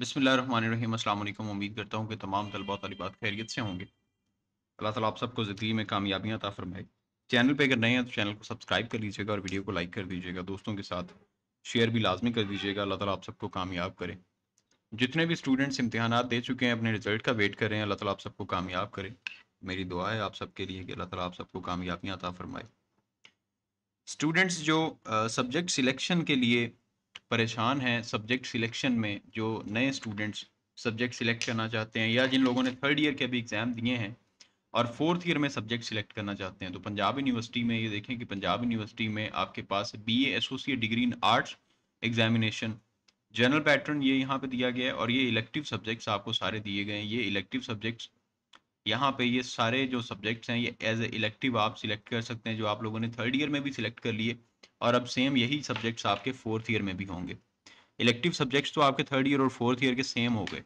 बसमिल उम्मीद करता हूँ कि तमाम तलबा तलबात खैरियत से होंगे अल्लाह ताला आप सबको ज़िंदगी में कामयाबियाँ अता फरमाए चैनल पे अगर नए हैं तो चैनल को सब्सक्राइब कर लीजिएगा और वीडियो को लाइक कर दीजिएगा दोस्तों के साथ शेयर भी लाजमी कर दीजिएगा अल्लाह ताला आप सबको कामयाब करें जितने भी स्टूडेंट्स इम्तहान दे चुके हैं अपने रिजल्ट का वेट कर रहे हैं अल्लाह ताला आप सबको कामयाब करें मेरी दुआ है आप सबके लिए कि अल्लाह ताला आप सबको कामयाबियाँ अता फरमाए स्टूडेंट्स जो सब्जेक्ट सिलेक्शन के लिए परेशान हैं सब्जेक्ट सिलेक्शन में जो नए स्टूडेंट्स सब्जेक्ट सिलेक्ट करना चाहते हैं या जिन लोगों ने थर्ड ईयर के अभी एग्ज़ाम दिए हैं और फोर्थ ईयर में सब्जेक्ट सिलेक्ट करना चाहते हैं तो पंजाब यूनिवर्सिटी में ये देखें कि पंजाब यूनिवर्सिटी में आपके पास B associate degree in arts examination general pattern ये यहाँ पे दिया गया है और ये इलेक्टिव सब्जेक्ट्स आपको सारे दिए गए हैं ये इलेक्टिव सब्जेक्ट्स यहाँ पे ये सारे जो सब्जेक्ट्स हैं ये एज ए इलेक्टिव आप सिलेक्ट कर सकते हैं जो आप लोगों ने थर्ड ईयर में भी सिलेक्ट कर लिए और अब सेम यही सब्जेक्ट्स आपके फोर्थ ईयर में भी होंगे इलेक्टिव सब्जेक्ट्स तो आपके थर्ड ईयर और फोर्थ ईयर के सेम हो गए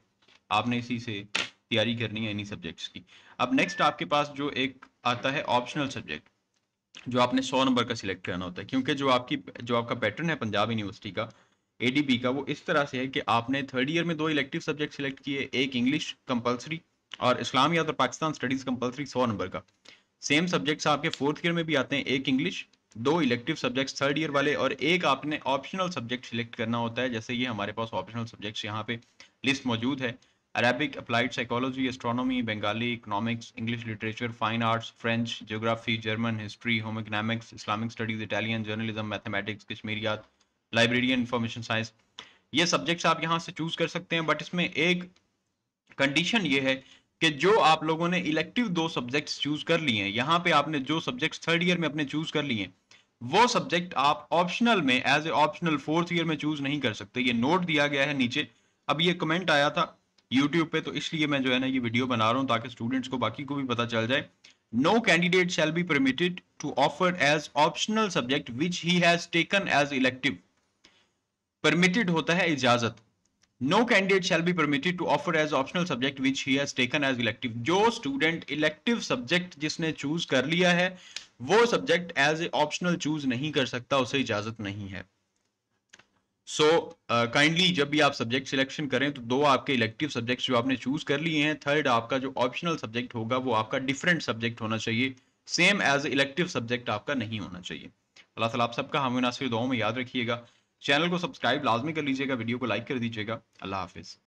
आपने इसी से तैयारी करनी है इन्हीं सब्जेक्ट्स की अब नेक्स्ट आपके पास जो एक आता है ऑप्शनल सब्जेक्ट जो आपने सौ नंबर का सिलेक्ट करना होता है क्योंकि जो आपकी जो आपका पैटर्न है पंजाब यूनिवर्सिटी का ए का वो इस तरह से है कि आपने थर्ड ईयर में दो इलेक्टिव सब्जेक्ट सिलेक्ट किए एक इंग्लिश कंपलसरी और इस्लामिया और पाकिस्तान स्टडीज कंपलसरी सौ नंबर का सेम सब्जेक्ट्स आपके फोर्थ ईयर में भी आते हैं एक इंग्लिश दो इलेक्टिव सब्जेक्ट्स थर्ड ईयर वाले और एक आपने ऑप्शनल सब्जेक्ट सिलेक्ट करना होता है जैसे ये हमारे पास ऑप्शनल सब्जेक्ट्स यहाँ पे लिस्ट मौजूद है Arabic applied psychology astronomy Bengali economics English literature fine arts French geography German history home economics Islamic studies Italian journalism mathematics Kashmiriyat library information science ये सब्जेक्ट्स आप यहाँ से चूज कर सकते हैं बट इसमें एक कंडीशन ये है कि जो आप लोगों ने इलेक्टिव दो सब्जेक्ट्स चूज कर लिए हैं यहाँ पे आपने जो सब्जेक्ट्स थर्ड ईयर में अपने चूज कर लिए हैं वो सब्जेक्ट आप ऑप्शनल में as a optional fourth year में चूज नहीं कर सकते ये नोट दिया गया है नीचे अब ये कमेंट आया था यूट्यूब पे तो इसलिए मैं जो है ना ये वीडियो बना रहा हूँ ताकि स्टूडेंट्स को बाकी को भी पता चल जाए no candidate shall be permitted to offer as optional subject which he has taken as elective permitted होता है इजाजत no candidate shall be permitted to offer as optional subject which he has taken as elective जो student elective subject जिसने choose कर लिया है वो subject as a optional choose नहीं कर सकता उसे इजाजत नहीं है सो so, काइंडली uh, जब भी आप सब्जेक्ट सिलेक्शन करें तो दो आपके इलेक्टिव सब्जेक्ट जो आपने चूज कर लिए हैं थर्ड आपका जो ऑप्शनल सब्जेक्ट होगा वो आपका डिफरेंट सब्जेक्ट होना चाहिए सेम एज इलेक्टिव सब्जेक्ट आपका नहीं होना चाहिए अल्लाह तला आप सबका हम नासिर दुआओं में याद रखिएगा चैनल को सब्सक्राइब लाजमी कर लीजिएगा वीडियो को लाइक कर दीजिएगा अल्लाह हाफिज़